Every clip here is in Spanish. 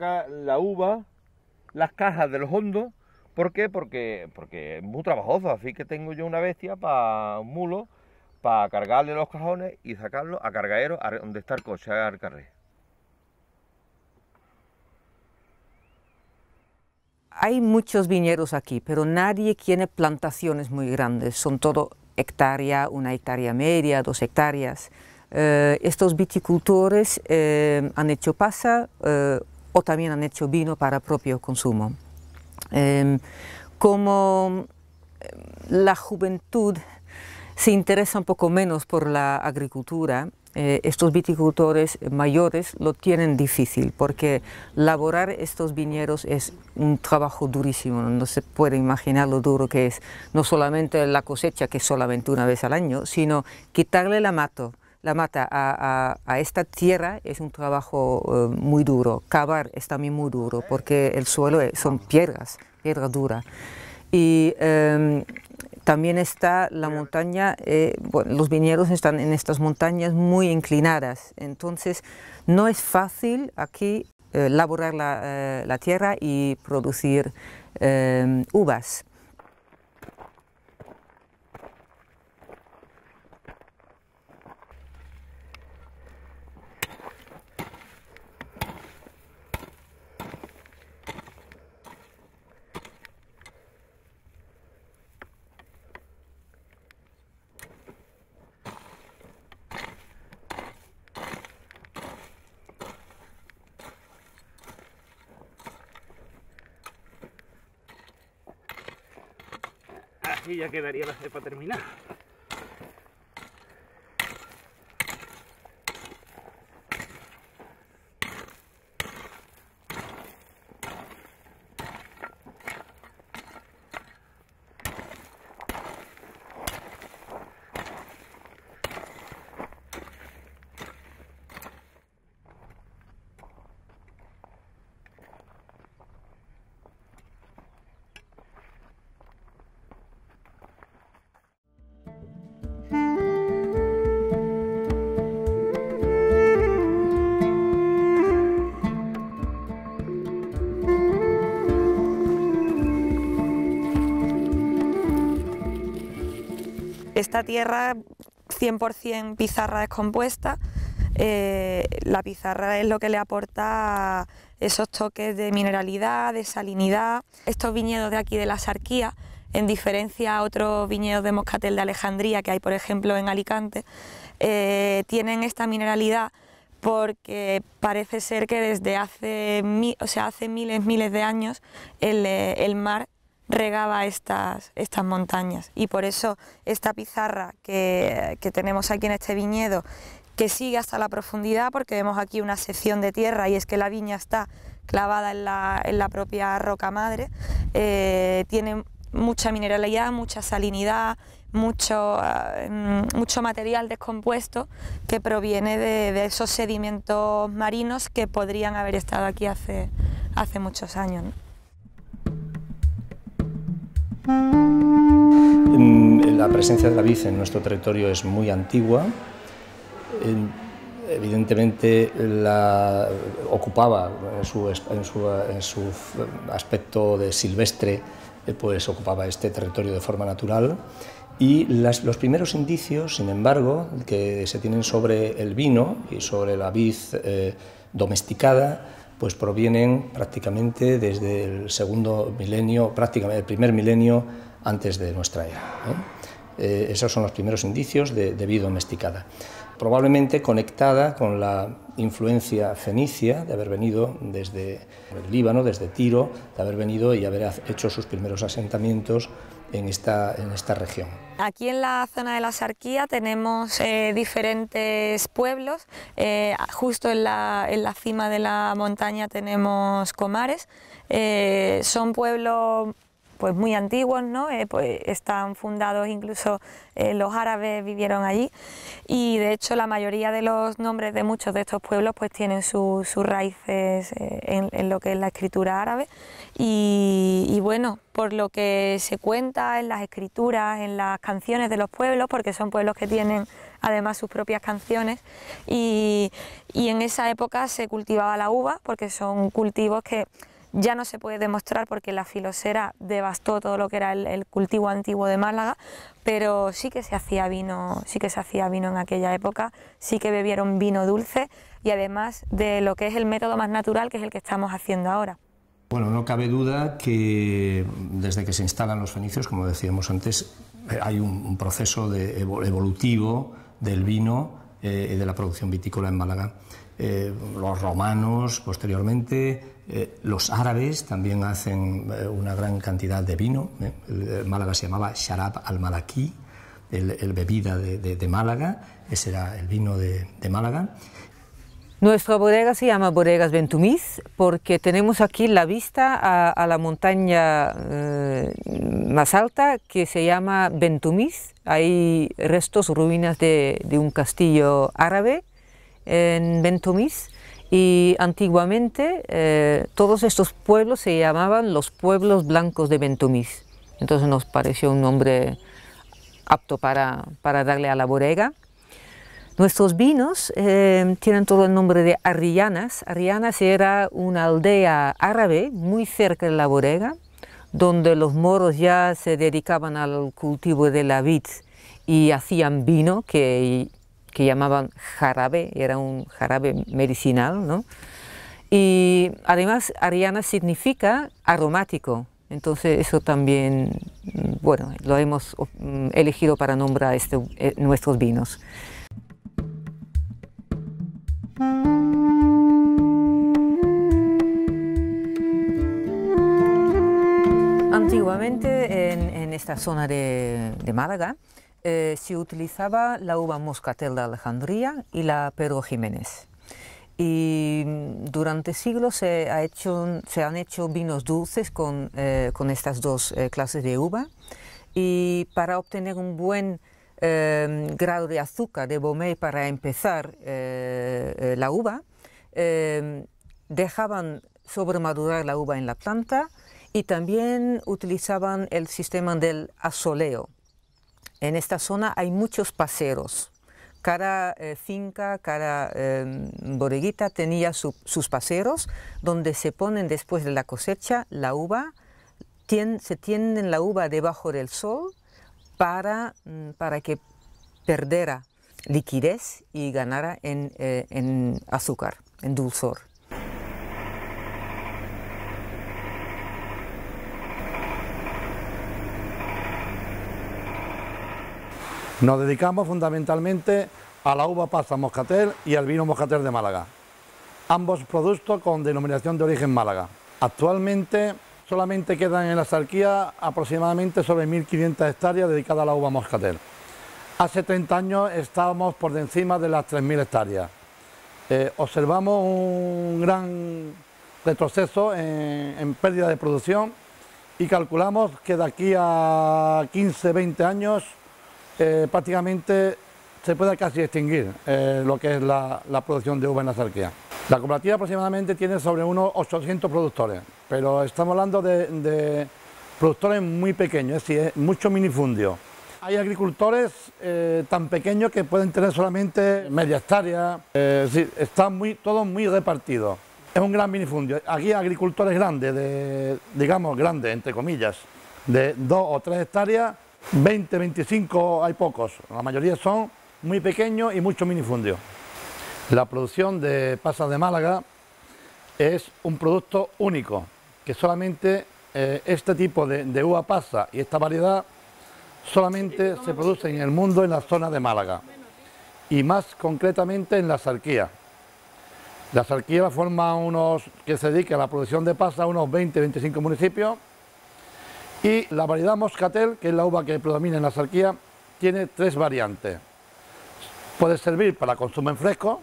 la uva, las cajas de los hondos. ¿Por qué? Porque, porque es muy trabajoso, así que tengo yo una bestia para un mulo, para cargarle los cajones y sacarlo a cargadero donde está el coche, al carrer Hay muchos viñedos aquí, pero nadie tiene plantaciones muy grandes, son todo hectárea, una hectárea media, dos hectáreas. Eh, estos viticultores eh, han hecho pasa, eh, o también han hecho vino para propio consumo. Em, como em, la juventud se interesa un poco menos por la agricultura, eh, estos viticultores mayores lo tienen difícil porque laborar estos viñedos es un trabajo durísimo, no se puede imaginar lo duro que es, no solamente la cosecha, que es solamente una vez al año, sino quitarle la mato, la mata a, esta tierra es un trabajo eh, muy duro. Cavar es también muy duro porque el suelo eh, son piedras, piedra dura. Y em, también está la montaña, eh, los viñedos están en estas montañas muy inclinadas, entonces no es fácil aquí laborar la, tierra y producir em, uvas. Y ya quedaría la cepa terminada. esta tierra 100% pizarra descompuesta. Eh, la pizarra es lo que le aporta esos toques de mineralidad, de salinidad. Estos viñedos de aquí de la Sarquía, en diferencia a otros viñedos de moscatel de Alejandría que hay, por ejemplo, en Alicante, eh, tienen esta mineralidad porque parece ser que desde hace, o sea, hace miles, miles de años el, eh, el mar regaba estas, montañas y por eso esta pizarra que, tenemos aquí en este viñedo que sigue hasta la profundidad porque vemos aquí una sección de tierra y es que la viña está clavada en la, propia roca madre, eh, tiene mucha mineralidad, mucha salinidad, mucho, eh, material descompuesto que proviene de, esos sedimentos marinos que podrían haber estado aquí hace, muchos años. La presencia de la vid en nuestro territorio es muy antigua. Evidentemente la, ocupaba en su, aspecto de silvestre, eh, pues ocupaba este territorio de forma natural. Y los primeros indicios, sin embargo, que se tienen sobre el vino y sobre la vid eh, domesticada, pues provienen prácticamente desde el segundo milenio, prácticamente el primer milenio antes de nuestra era. Eh, esos son los primeros indicios de, vida domesticada. Probablemente conectada con la influencia fenicia de haber venido desde el Líbano, desde Tiro, de haber venido y haber hecho sus primeros asentamientos en esta, en esta región. Aquí en la zona de la Sarquía tenemos eh, diferentes pueblos. Eh, justo en la, cima de la montaña tenemos Comares. Eh, son pueblos pues muy antiguos, ¿no? Eh, pues están fundados incluso eh, los árabes vivieron allí y de hecho la mayoría de los nombres de muchos de estos pueblos pues tienen sus raíces eh, en, lo que es la escritura árabe y, bueno, por lo que se cuenta en las escrituras, en las canciones de los pueblos, porque son pueblos que tienen además sus propias canciones y en esa época se cultivaba la uva porque son cultivos que ya no se puede demostrar porque la filosera devastó todo lo que era el, cultivo antiguo de Málaga, pero sí que se hacía vino, sí que se hacía vino en aquella época, sí que bebieron vino dulce y además de lo que es el método más natural que es el que estamos haciendo ahora. Bueno, no cabe duda que desde que se instalan los fenicios, como decíamos antes, eh, hay un, proceso evolutivo del vino eh, ...y de la producción vitícola en Málaga. Eh, los romanos, posteriormente, eh, los árabes también hacen eh, una gran cantidad de vino. Eh, Málaga se llamaba Sharab al-Malaki, el, bebida de, Málaga. Ese era el vino de, Málaga. Nuestra bodega se llama Bodegas Ventumiz porque tenemos aquí la vista a, la montaña más alta que se llama Ventumiz. Hay restos, ruinas de, un castillo árabe en Ventumiz y antiguamente eh, todos estos pueblos se llamaban los pueblos blancos de Ventumis, Entonces nos pareció un nombre apto para, darle a la bodega. Nuestros vinos eh, tienen todo el nombre de Arrianas. Arrianas era una aldea árabe muy cerca de la bodega, donde los moros ya se dedicaban al cultivo de la vid y hacían vino que que llamaban jarabe, era un jarabe medicinal, ¿no? Y además Ariana significa aromático, entonces eso también, mm, bueno, lo hemos mm, elegido para nombrar este, eh, nuestros vinos. Antiguamente en, esta zona de Málaga, eh, se utilizaba la uva moscatel de Alejandría y la Pedro Jiménez. Y mm, durante siglos se, han hecho vinos dulces con, eh, estas dos eh, clases de uva. Y para obtener un buen em, grado de azúcar de bomé... para empezar la uva, em, dejaban sobremadurar la uva en la planta y también utilizaban el sistema del asoleo en esta zona hay muchos paseros. Cada eh, finca, cada em, bodeguita tenía sus paseros donde se ponen después de la cosecha la uva, se tienden la uva debajo del sol para, mm, para que perdiera liquidez y ganara en eh, azúcar, en dulzor. Nos dedicamos fundamentalmente a la uva pasa moscatel y al vino moscatel de Málaga, ambos productos con denominación de origen Málaga. Actualmente solamente quedan en la sarquía aproximadamente sobre 1.500 hectáreas dedicadas a la uva moscatel. Hace 30 años estábamos por encima de las 3.000 hectáreas. Eh, observamos un gran retroceso en pérdida de producción y calculamos que de aquí a 15, 20 años eh, prácticamente se puede casi extinguir eh, lo que es la, producción de uva en la La cooperativa aproximadamente tiene sobre unos 800 productores, pero estamos hablando de, productores muy pequeños, es decir, mucho minifundio... Hay agricultores eh, tan pequeños que pueden tener solamente media hectárea, es decir, está muy, todo muy repartido. Es un gran minifundio. Aquí hay agricultores grandes, de, digamos grandes, entre comillas, de dos o tres hectáreas 20, 25 hay pocos, la mayoría son muy pequeños y mucho minifundios. La producción de pasas de Málaga es un producto único, que solamente eh, este tipo de, uva pasa y esta variedad solamente se produce en el mundo en la zona de Málaga y más concretamente en la sarquía. La sarquía forma unos que se dedica a la producción de pasas unos 20-25 municipios y la variedad Moscatel, que es la uva que predomina en la sarquía, tiene tres variantes. Puede servir para consumo en fresco,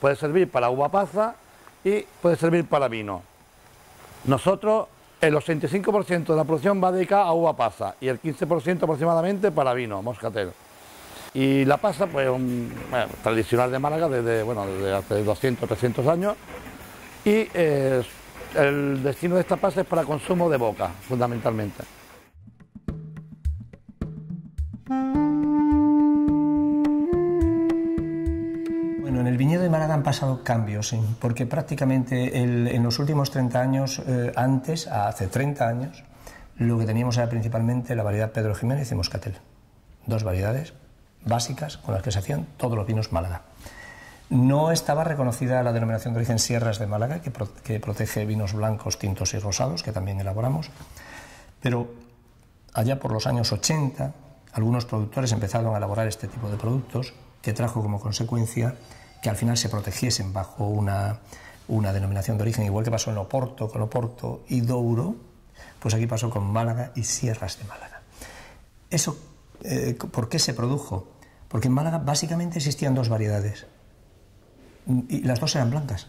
puede servir para uva pasa y puede servir para vino. Nosotros, el 85% de la producción va dedicada a uva pasa y el 15% aproximadamente para vino, Moscatel. Y la pasa, pues, un, tradicional de Málaga desde, bueno, hace 200, 300 años. Y eh, el destino de esta pasta es para consumo de boca, fundamentalmente. Bueno, en el viñedo de Málaga han pasado cambios, ¿eh? porque prácticamente en los últimos 30 años, eh, antes, hace 30 años, lo que teníamos era principalmente la variedad Pedro Jiménez y Moscatel. Dos variedades básicas con las que se hacían todos los vinos Málaga. No estaba reconocida la denominación de origen Sierras de Málaga, que, protege vinos blancos, tintos y rosados, que también elaboramos, pero allá por los años 80 algunos productores empezaron a elaborar este tipo de productos que trajo como consecuencia que al final se protegiesen bajo una, denominación de origen, igual que pasó en Oporto, con Oporto y Douro, pues aquí pasó con Málaga y Sierras de Málaga. ¿Eso eh, por qué se produjo? Porque en Málaga básicamente existían dos variedades, y las dos eran blancas.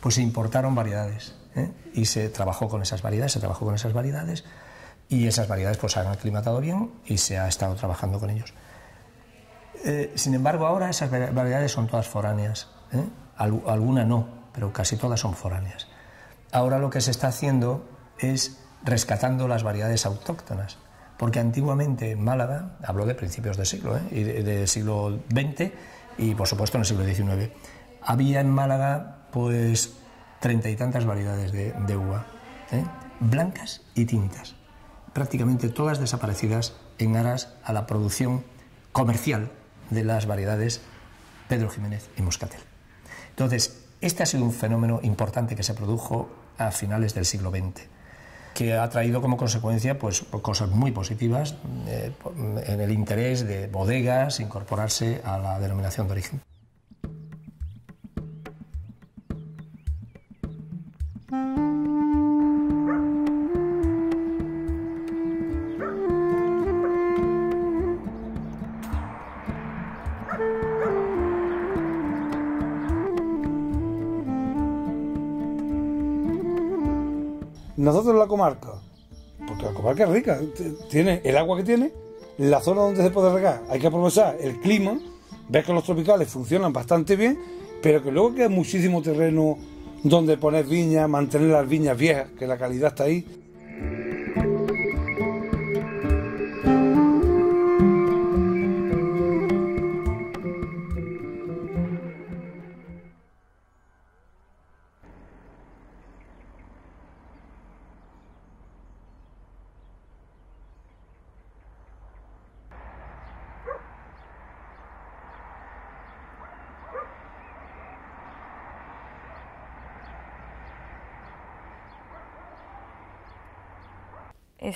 Pues se importaron variedades ¿eh? y se trabajó con esas variedades, se trabajó con esas variedades y esas variedades pues se han aclimatado bien y se ha estado trabajando con ellos. Eh, sin embargo, ahora esas variedades son todas foráneas, ¿eh? alguna no, pero casi todas son foráneas. Ahora lo que se está haciendo es rescatando las variedades autóctonas, porque antiguamente en Málaga, hablo de principios del siglo, ¿eh? y del siglo XX, y por supuesto en el siglo XIX. Había en Málaga pues treinta y tantas variedades de, uva, ¿eh? blancas y tintas, prácticamente todas desaparecidas en aras a la producción comercial de las variedades Pedro Jiménez y Moscatel. Entonces, este ha sido un fenómeno importante que se produjo a finales del siglo XX que ha traído como consecuencia pues, cosas muy positivas eh, en el interés de bodegas incorporarse a la denominación de origen. nosotros la comarca, porque la comarca es rica, tiene el agua que tiene, la zona donde se puede regar, hay que aprovechar el clima, ves que los tropicales funcionan bastante bien, pero que luego queda muchísimo terreno donde poner viñas, mantener las viñas viejas, que la calidad está ahí.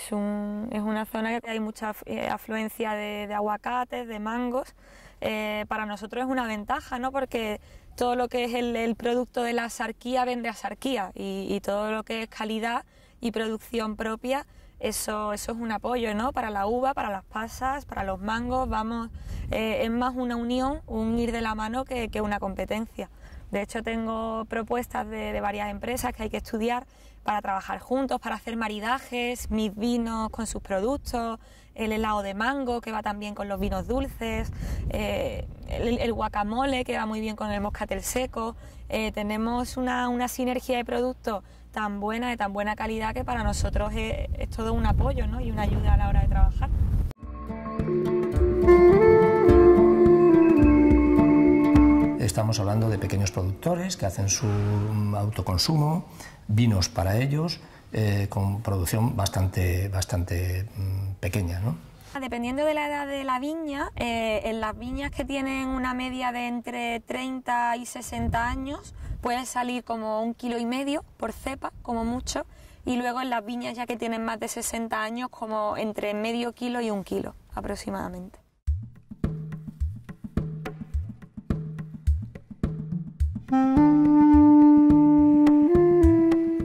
es, una zona que hay mucha eh, afluencia de, aguacates, de mangos. Eh, para nosotros es una ventaja, ¿no? Porque todo lo que es el, producto de la sarquía vende a sarquía y, todo lo que es calidad y producción propia, eso, eso es un apoyo, ¿no? Para la uva, para las pasas, para los mangos, vamos, eh, es más una unión, un ir de la mano que una competencia. De hecho, tengo propuestas de, varias empresas que hay que estudiar para trabajar juntos, para hacer maridajes, mis vinos con sus productos, el helado de mango que va también con los vinos dulces, eh, el, guacamole que va muy bien con el moscatel seco. Eh, tenemos una, sinergia de productos tan buena, de tan buena calidad, que para nosotros es, es todo un apoyo ¿no? y una ayuda a la hora de trabajar. estamos hablando de pequeños productores que hacen su mm, autoconsumo, vinos para ellos, eh, con producción bastante, bastante mm, pequeña. ¿no? Dependiendo de la edad de la viña, eh, en las viñas que tienen una media de entre 30 y 60 años, pueden salir como un kilo y medio por cepa, como mucho, y luego en las viñas ya que tienen más de 60 años, como entre medio kilo y un kilo aproximadamente.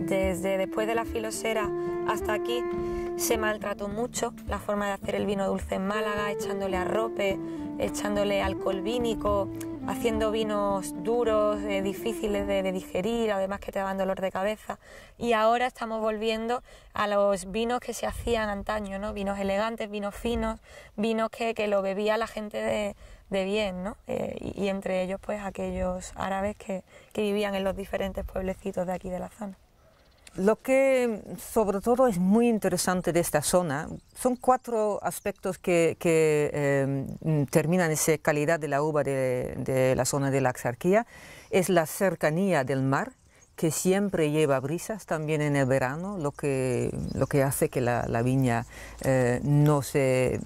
Desde después de la filosera hasta aquí se maltrató mucho la forma de hacer el vino dulce en Málaga, echándole arrope, echándole alcohol vínico, haciendo vinos duros, eh, difíciles de, digerir, además que te daban dolor de cabeza. Y ahora estamos volviendo a los vinos que se hacían antaño, ¿no? Vinos elegantes, vinos finos, vinos que, que lo bebía la gente de, de bien, ¿no? Eh, y, entre ellos, pues aquellos árabes que, que vivían en los diferentes pueblecitos de aquí de la zona. Lo que sobre todo es muy interesante de esta zona son cuatro aspectos que, que em, terminan esa calidad de la uva de, la zona de la Axarquía. Es la cercanía del mar, que siempre lleva brisas también en el verano, lo que, lo que hace que la, viña eh, no se,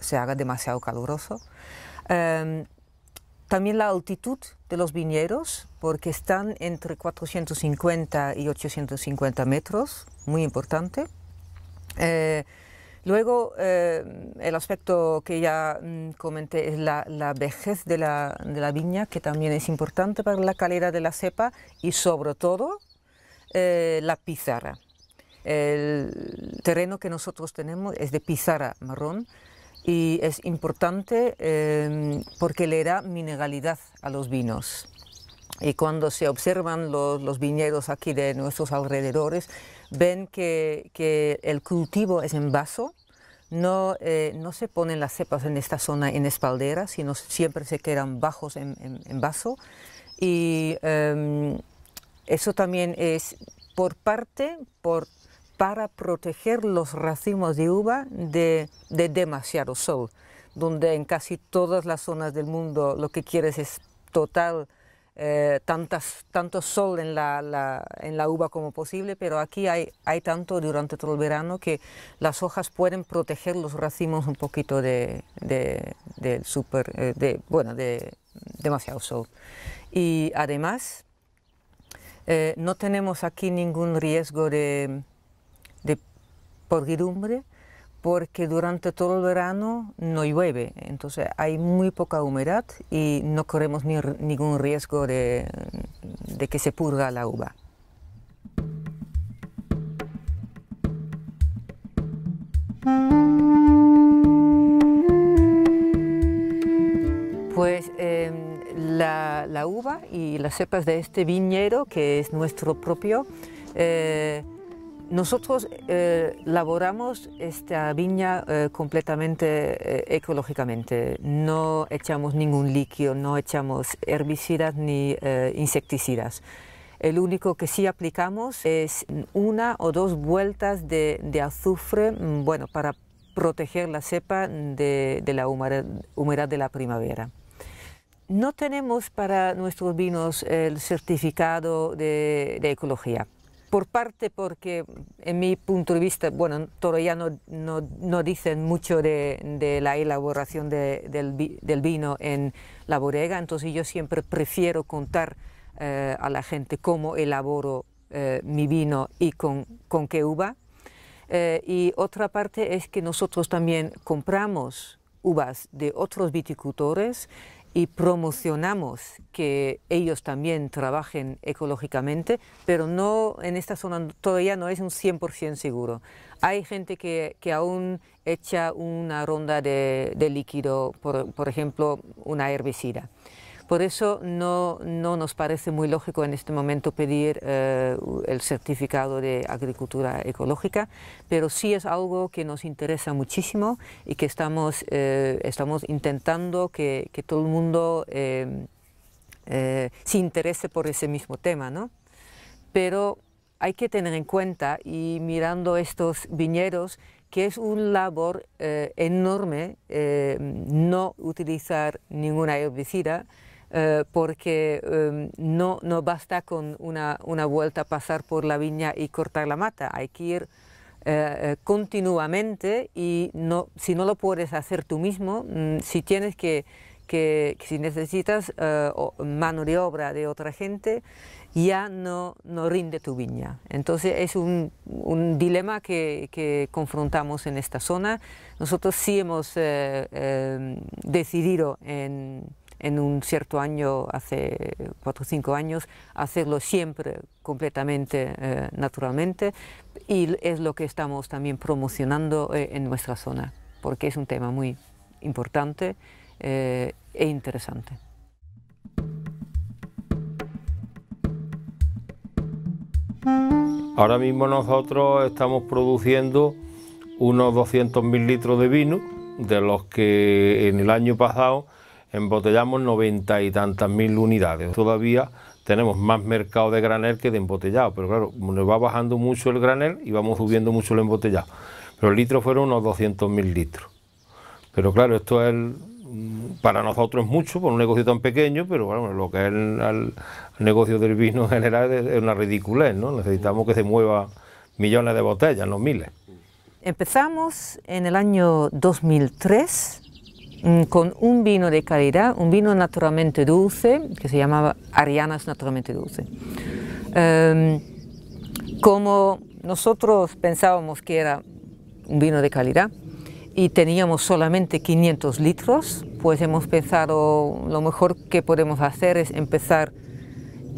se, haga demasiado caluroso. Em, también la altitud de los viñedos, porque están entre 450 y 850 metros, muy importante. Eh, luego, em, el aspecto que ya mm, comenté es la, vejez de la, viña, que también es importante para la calidad de la cepa y sobre todo eh, la pizarra. El terreno que nosotros tenemos es de pizarra marrón, y es importante em, porque le da mineralidad a los vinos. Y cuando se observan los, viñedos aquí de nuestros alrededores, ven que, que el cultivo es en vaso, no, eh, no, se ponen las cepas en esta zona en espaldera, sino siempre se quedan bajos en, en, vaso. Y em, eso también es por parte, por para proteger los racimos de uva de, demasiado sol, donde en casi todas las zonas del mundo lo que quieres es total eh, tantas, tanto sol en la, en la, uva como posible, pero aquí hay, hay, tanto durante todo el verano que las hojas pueden proteger los racimos un poquito de, de, eh, bueno, de demasiado sol. Y además, eh, no tenemos aquí ningún riesgo de podridumbre porque durante todo el verano no llueve, entonces hay muy poca humedad y no corremos ningún riesgo de, que se purga la uva. Pues em, la, uva y las cepas de este viñedo, que es nuestro propio, eh, nosotros eh, laboramos esta viña eh, completamente eh, ecológicamente. No echamos ningún líquido, no echamos herbicidas ni eh, insecticidas. El único que sí aplicamos es una o dos vueltas de, azufre, mm, bueno, para proteger la cepa de, la humedad de la primavera. No tenemos para nuestros vinos el certificado de ecología por parte porque en mi punto de vista, bueno, todavía no, no, no dicen mucho de, la elaboración del, vino en la bodega, entonces yo siempre prefiero contar eh, a la gente cómo elaboro eh, mi vino y con, con qué uva. Eh, y otra parte es que nosotros también compramos uvas de otros viticultores y promocionamos que ellos también trabajen ecológicamente, pero no en esta zona todavía no es un 100% seguro. Hay gente que, aún echa una ronda de, líquido, por ejemplo, una herbicida. Por eso no, nos parece muy lógico en este momento pedir eh, el certificado de agricultura ecológica, pero sí es algo que nos interesa muchísimo y que estamos, eh, intentando que, todo el mundo eh, se interese por ese mismo tema. ¿no? Pero hay que tener en cuenta, y mirando estos viñedos, que es una labor enorme no utilizar ninguna herbicida, eh, porque em, no, no basta con una, una, vuelta pasar por la viña y cortar la mata, hay que ir eh, eh, continuamente y no, si no lo puedes hacer tú mismo, mm, si tienes que, que, si necesitas mano de obra de otra gente, ya no, no rinde tu viña. Entonces es un, un dilema que, que, confrontamos en esta zona. Nosotros sí hemos em, decidido en en un cierto año, hace cuatro o cinco años, hacerlo siempre completamente eh, naturalmente y es lo que estamos también promocionando eh, en nuestra zona, porque es un tema muy importante eh, e interesante. Ahora mismo nosotros estamos produciendo unos 200.000 litros de vino, de los que en el año pasado embotellamos noventa y tantas mil unidades. Todavía tenemos más mercado de granel que de embotellado, pero claro, nos va bajando mucho el granel y vamos subiendo mucho el embotellado. Pero el litro fueron unos 200.000 litros. Pero claro, esto es para nosotros es mucho, por un negocio tan pequeño, pero bueno, lo que es el, negocio del vino en general es, una ridiculez, ¿no? Necesitamos que se mueva millones de botellas, no miles. Empezamos en el año 2003 Mm, con un vino de calidad, un vino naturalmente dulce, que se llamaba Arianas naturalmente dulce. Em, como nosotros pensábamos que era un vino de calidad y teníamos solamente 500 litros, pues hemos pensado lo mejor que podemos hacer es empezar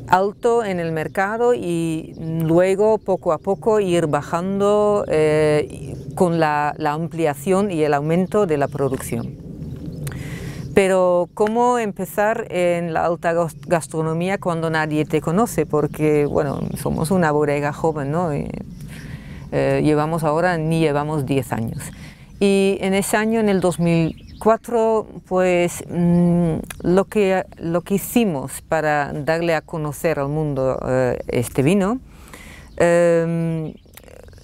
alto en el mercado y luego poco a poco ir bajando eh, con la ampliación y el aumento de la producción. Pero ¿cómo empezar en la alta gastronomía cuando nadie te conoce? Porque, bueno, somos una bodega joven, ¿no? Eh, llevamos ahora, ni llevamos 10 años. Y en ese año, en el 2004, pues mm, lo, que, lo que hicimos para darle a conocer al mundo eh, este vino, em,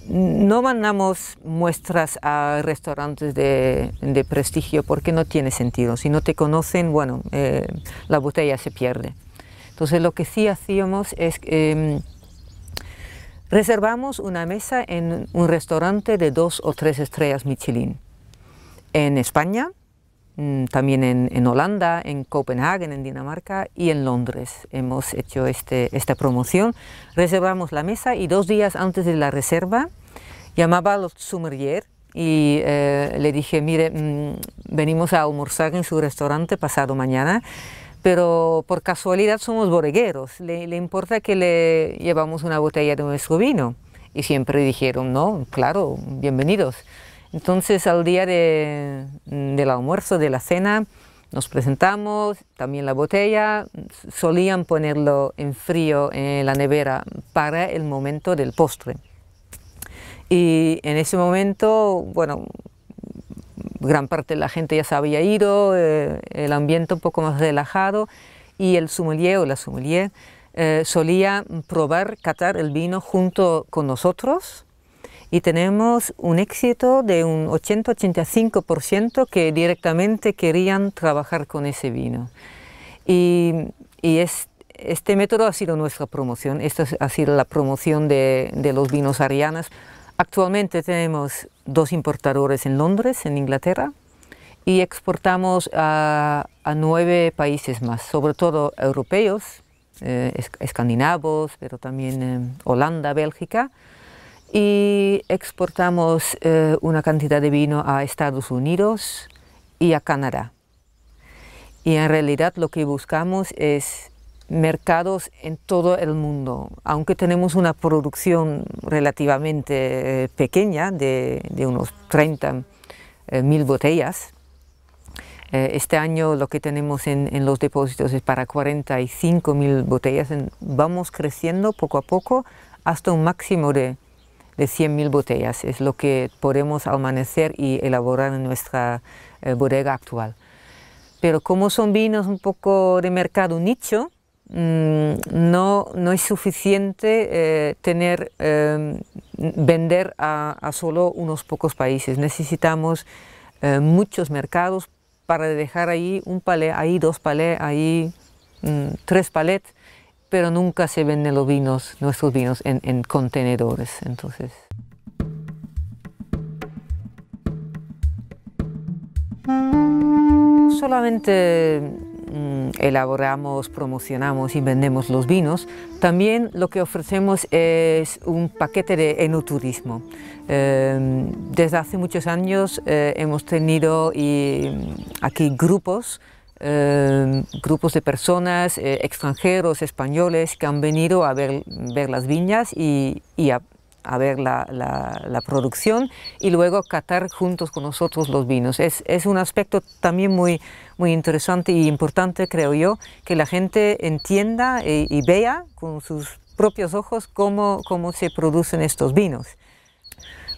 no mandamos muestras a restaurantes de, prestigio porque no tiene sentido. Si no te conocen, bueno, eh, la botella se pierde. Entonces lo que sí hacíamos es em, reservamos una mesa en un restaurante de dos o tres estrellas Michelin en España Mm, también en, Holanda, en Copenhague, en Dinamarca y en Londres hemos hecho este, esta promoción. Reservamos la mesa y dos días antes de la reserva llamaba a los y eh, le dije, mire, mm, venimos a almorzar en su restaurante pasado mañana, pero por casualidad somos bodegueros, le, le importa que le llevamos una botella de nuestro vino. Y siempre dijeron, no, claro, bienvenidos. Entonces al día del almuerzo, de la cena, nos presentamos, también la botella, solían ponerlo en frío en la nevera para el momento del postre. Y en ese momento, bueno, gran parte de la gente ya se había ido, eh, el ambiente un poco más relajado y el sommelier o la sommelier eh, solía probar, catar el vino junto con nosotros y tenemos un éxito de un 80-85% que directamente querían trabajar con ese vino. Y, y es, este método ha sido nuestra promoción, esta ha sido la promoción de, de los vinos arianas. Actualmente tenemos dos importadores en Londres, en Inglaterra, y exportamos a, a nueve países más, sobre todo europeos, eh, escandinavos, pero también eh, Holanda, Bélgica y exportamos eh, una cantidad de vino a Estados Unidos y a Canadá. Y en realidad lo que buscamos es mercados en todo el mundo, aunque tenemos una producción relativamente eh, pequeña de, unos 30 eh, mil botellas. este año lo que tenemos en, en los depósitos es para 45 mil botellas. Vamos creciendo poco a poco hasta un máximo de de 100.000 botellas. Es lo que podemos amanecer y elaborar en nuestra eh, bodega actual. Pero como son vinos un poco de mercado nicho, mm, no, no es suficiente eh, tener, eh, vender a, a, solo unos pocos países. Necesitamos muchos mercados para dejar ahí un palé, ahí dos palés, ahí mm, tres palets pero nunca se venden los vinos, nuestros vinos, en, contenedores. Entonces. solamente mm, elaboramos, promocionamos y vendemos los vinos, también lo que ofrecemos es un paquete de enoturismo. Em, desde hace muchos años eh, hemos tenido mm, aquí grupos Em, grupos de personas, eh, extranjeros, españoles, que han venido a ver, las viñas y, a, ver la, producción y luego catar juntos con nosotros los vinos. Es, un aspecto también muy, muy interesante y importante, creo yo, que la gente entienda y, eh, y vea con sus propios ojos cómo, cómo se producen estos vinos.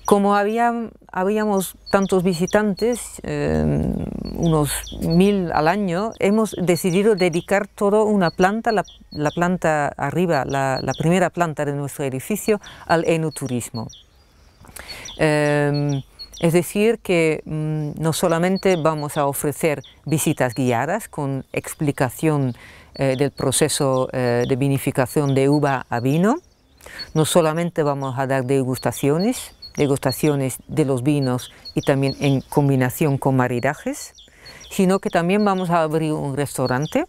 Como habíamos tantos visitantes, em, unos mil al año, hemos decidido dedicar toda una planta, la, planta arriba, la, primera planta de nuestro edificio, al enoturismo. Em, es decir, que mm, no solamente vamos a ofrecer visitas guiadas con explicación eh, del proceso eh, de vinificación de uva a vino, no solamente vamos a dar degustaciones, degustaciones de los vinos y también en combinación con maridajes, sino que también vamos a abrir un restaurante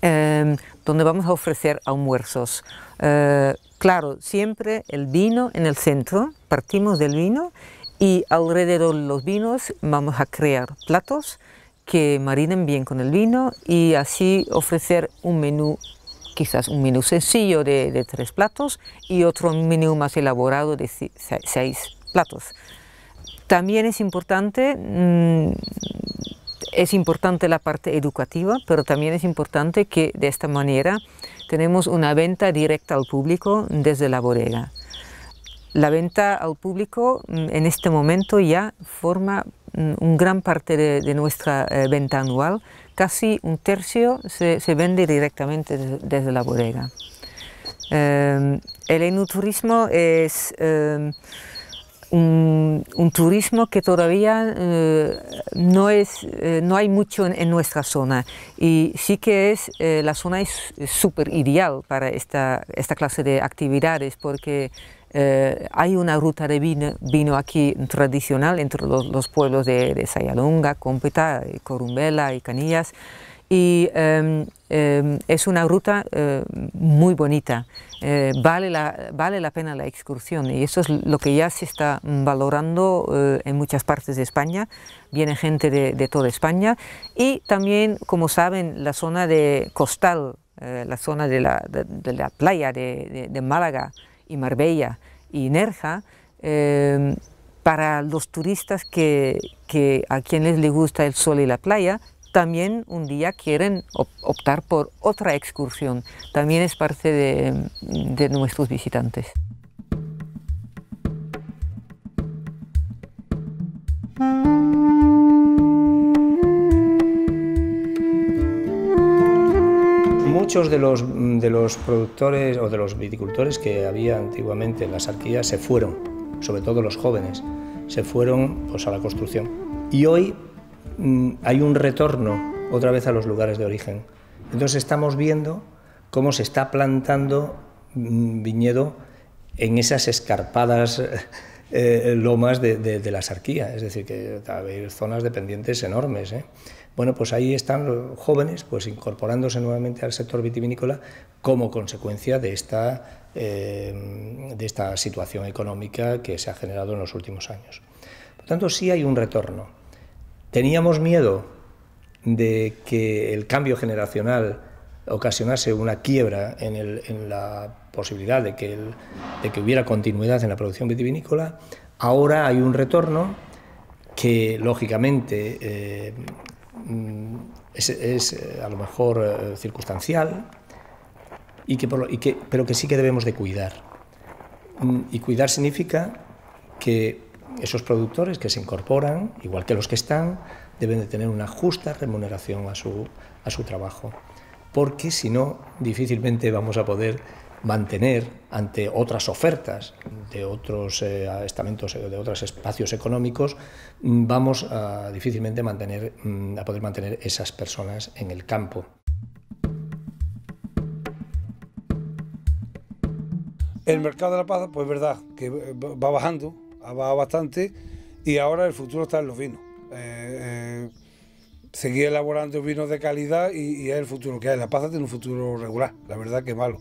em, donde vamos a ofrecer almuerzos. Eh, claro, siempre el vino en el centro, partimos del vino y alrededor de los vinos vamos a crear platos que marinen bien con el vino y así ofrecer un menú quizás un menú sencillo de, tres platos y otro menú más elaborado de seis platos. También es importante, mm, es importante la parte educativa, pero también es importante que de esta manera tenemos una venta directa al público desde la bodega. La venta al público mm, en este momento ya forma mm, un gran parte de, nuestra eh, venta anual casi un tercio se, vende directamente desde, la bodega. Em, el enoturismo es em, un, turismo que todavía eh, no, es, eh, no hay mucho en, nuestra zona y sí que es, eh, la zona es súper ideal para esta, esta clase de actividades porque eh, hay una ruta de vino, aquí tradicional entre los, pueblos de, de, Sayalonga, Competa, eh, Corumbela y Canillas. Y em, em, es una ruta eh, muy bonita, vale, la, vale la pena la excursión y eso es lo que ya se está valorando en muchas partes de España, viene gente de, toda España y también, como saben, la zona de costal, la zona de la playa de Málaga, y Marbella y Nerja, eh, para los turistas que, a quienes les gusta el sol y la playa, también un día quieren optar por otra excursión. También es parte de nuestros visitantes. muchos de los, productores o de los viticultores que había antiguamente en las arquías se fueron, sobre todo los jóvenes, se fueron pues, a la construcción. Y hoy mm, hay un retorno otra vez a los lugares de origen. Entonces estamos viendo cómo se está plantando mm, viñedo en esas escarpadas eh, lomas de, de, arquías es decir, que hay zonas de pendientes enormes. ¿eh? Bueno, pues ahí están los jóvenes pues, incorporándose nuevamente al sector vitivinícola como consecuencia de esta, eh, de esta situación económica que se ha generado en los últimos años. Por tanto, sí hay un retorno. Teníamos miedo de que el cambio generacional ocasionase una quiebra en, la posibilidad de que, que hubiera continuidad en la producción vitivinícola. Ahora hay un retorno que, lógicamente, eh, Mm, es, eh, a lo mejor eh, circunstancial, pero que sí que debemos de cuidar. Mm, y cuidar significa que esos productores que se incorporan, igual que los que están, deben de tener una justa remuneración a su trabajo, porque si no, difícilmente vamos a poder mantener ante otras ofertas de otros eh, estamentos, eh, de otros espacios económicos, mm, vamos a difícilmente mantener, mm, a poder mantener esas personas en el campo. El mercado de la paz, pues verdad que eh, va bajando, ha bajado bastante y ahora el futuro está en los vinos. seguir elaborando vinos de calidad y, es el futuro que hay. La paz tiene un futuro regular, la verdad que es malo.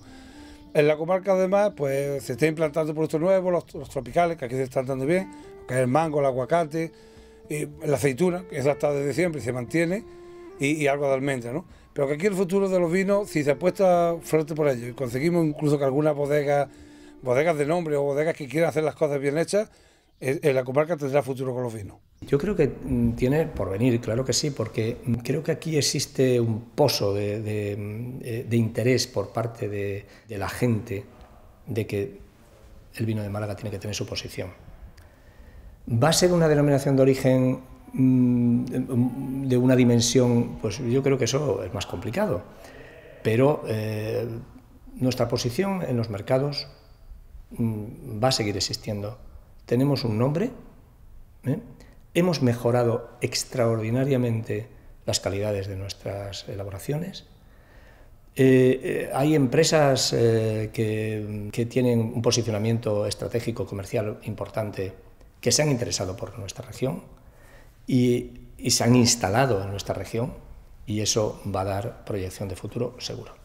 En la comarca además pues se está implantando productos nuevos, los, tropicales, que aquí se están dando bien, que es el mango, el aguacate, y la aceituna, que es está de siempre y se mantiene, y, algo de almendra, Pero que aquí el futuro de los vinos, si se apuesta fuerte por ello, y conseguimos incluso que algunas bodegas, bodegas de nombre o bodegas que quieran hacer las cosas bien hechas, en eh, la comarca tendrá futuro con los vinos. Yo creo que mm, tiene por venir, claro que sí, porque mm, creo que aquí existe un pozo de, mm, eh, interés por parte de, la gente de que el vino de Málaga tiene que tener su posición. Va a ser una denominación de origen de una dimensión, pues yo creo que eso es más complicado, pero eh, nuestra posición en los mercados va a seguir existiendo tenemos un nombre, ¿eh? hemos mejorado extraordinariamente las calidades de nuestras elaboraciones. Eh, eh, hay empresas que, tienen un posicionamiento estratégico comercial importante que se han interesado por nuestra región y se han instalado en nuestra región y eso va a dar proyección de futuro seguro.